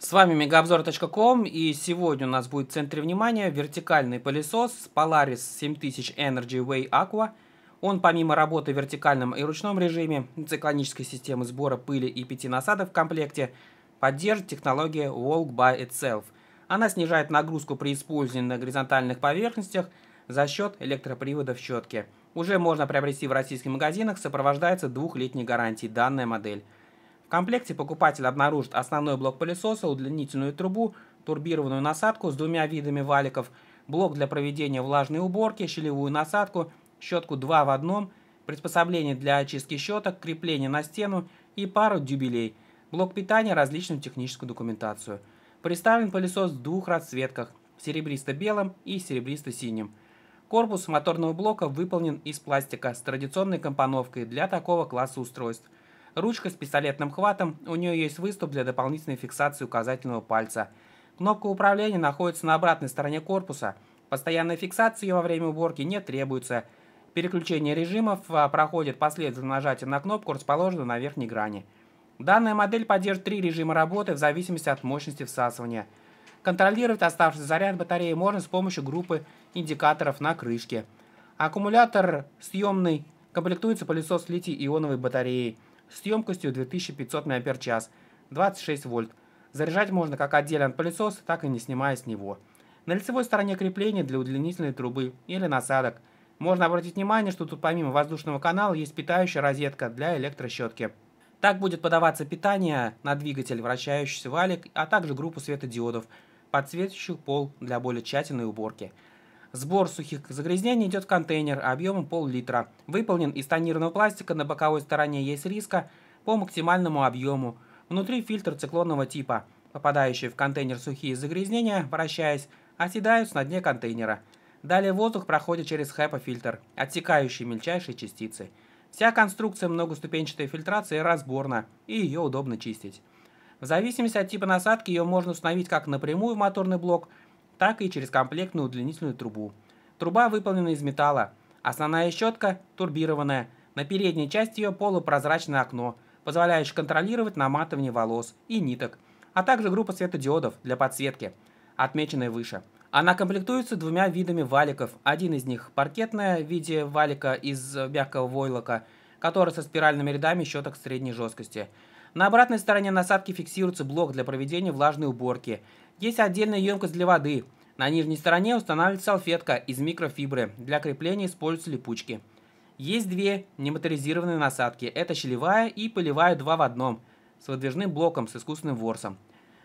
С вами мегаобзор.ком и сегодня у нас будет в центре внимания вертикальный пылесос Polaris 7000 Energy Way Aqua. Он помимо работы в вертикальном и ручном режиме, циклонической системы сбора пыли и пяти насадок в комплекте, поддержит технологию Walk by Itself. Она снижает нагрузку при использовании на горизонтальных поверхностях за счет электропривода в щетке. Уже можно приобрести в российских магазинах, сопровождается двухлетней гарантией данная модель. В комплекте покупатель обнаружит основной блок пылесоса, удлинительную трубу, турбированную насадку с двумя видами валиков, блок для проведения влажной уборки, щелевую насадку, щетку 2 в одном, приспособление для очистки щеток, крепление на стену и пару дюбелей, блок питания, различную техническую документацию. Представлен пылесос в двух расцветках – серебристо-белом и серебристо-синим. Корпус моторного блока выполнен из пластика с традиционной компоновкой для такого класса устройств – Ручка с пистолетным хватом, у нее есть выступ для дополнительной фиксации указательного пальца. Кнопка управления находится на обратной стороне корпуса. Постоянной фиксации во время уборки не требуется. Переключение режимов а, проходит последовательным нажатием на кнопку, расположенную на верхней грани. Данная модель поддерживает три режима работы в зависимости от мощности всасывания. Контролировать оставшийся заряд батареи можно с помощью группы индикаторов на крышке. Аккумулятор съемный комплектуется пылесос литий-ионовой батареей – с емкостью 2500 мАч, 26 вольт. Заряжать можно как отдельно от пылесоса, так и не снимая с него. На лицевой стороне крепления для удлинительной трубы или насадок. Можно обратить внимание, что тут помимо воздушного канала есть питающая розетка для электрощетки. Так будет подаваться питание на двигатель, вращающийся валик, а также группу светодиодов, подсвечивающих пол для более тщательной уборки. Сбор сухих загрязнений идет в контейнер объемом пол-литра. Выполнен из тонированного пластика, на боковой стороне есть риска по максимальному объему. Внутри фильтр циклонного типа. Попадающие в контейнер сухие загрязнения, вращаясь, оседают на дне контейнера. Далее воздух проходит через HEPA-фильтр, отсекающий мельчайшие частицы. Вся конструкция многоступенчатой фильтрации разборна, и ее удобно чистить. В зависимости от типа насадки ее можно установить как напрямую в моторный блок – так и через комплектную удлинительную трубу. Труба выполнена из металла. Основная щетка турбированная. На передней части ее полупрозрачное окно, позволяющее контролировать наматывание волос и ниток, а также группа светодиодов для подсветки, отмеченная выше. Она комплектуется двумя видами валиков. Один из них паркетная в виде валика из э, мягкого войлока, который со спиральными рядами щеток средней жесткости – на обратной стороне насадки фиксируется блок для проведения влажной уборки. Есть отдельная емкость для воды. На нижней стороне устанавливается салфетка из микрофибры. Для крепления используются липучки. Есть две немоторизированные насадки. Это щелевая и полевая два в одном с выдвижным блоком с искусственным ворсом.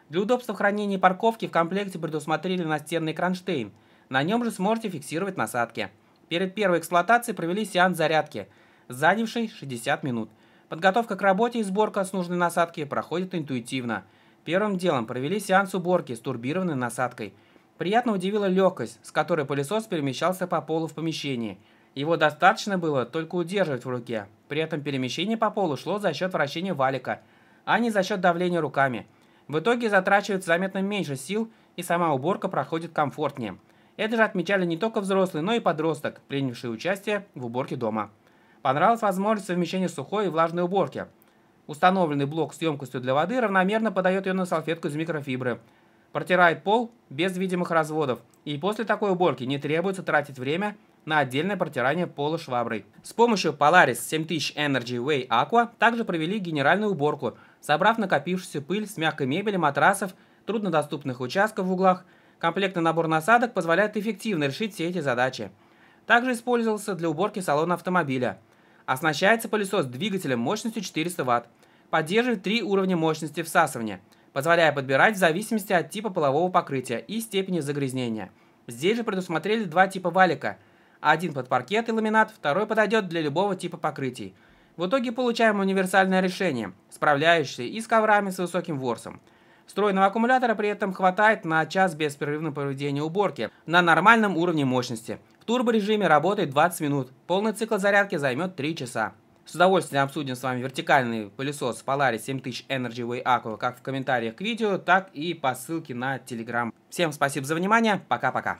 Для удобства хранения и парковки в комплекте предусмотрели настенный кронштейн. На нем же сможете фиксировать насадки. Перед первой эксплуатацией провели сеанс зарядки, занявший 60 минут – Подготовка к работе и сборка с нужной насадки проходит интуитивно. Первым делом провели сеанс уборки с турбированной насадкой. Приятно удивила легкость, с которой пылесос перемещался по полу в помещении. Его достаточно было только удерживать в руке. При этом перемещение по полу шло за счет вращения валика, а не за счет давления руками. В итоге затрачивается заметно меньше сил, и сама уборка проходит комфортнее. Это же отмечали не только взрослые, но и подросток, принявший участие в уборке дома. Понравилась возможность совмещения сухой и влажной уборки. Установленный блок с емкостью для воды равномерно подает ее на салфетку из микрофибры. Протирает пол без видимых разводов. И после такой уборки не требуется тратить время на отдельное протирание пола шваброй. С помощью Polaris 7000 Energy Way Aqua также провели генеральную уборку, собрав накопившуюся пыль с мягкой мебели, матрасов, труднодоступных участков в углах. Комплектный набор насадок позволяет эффективно решить все эти задачи. Также использовался для уборки салона автомобиля – Оснащается пылесос двигателем мощностью 400 Вт. Поддерживает три уровня мощности всасывания, позволяя подбирать в зависимости от типа полового покрытия и степени загрязнения. Здесь же предусмотрели два типа валика. Один под паркет и ламинат, второй подойдет для любого типа покрытий. В итоге получаем универсальное решение, справляющееся и с коврами с высоким ворсом. Встроенного аккумулятора при этом хватает на час без беспрерывного проведения уборки на нормальном уровне мощности – в турборежиме работает 20 минут. Полный цикл зарядки займет 3 часа. С удовольствием обсудим с вами вертикальный пылесос Polaris 7000 Energy Way Aqua как в комментариях к видео, так и по ссылке на Telegram. Всем спасибо за внимание, пока-пока.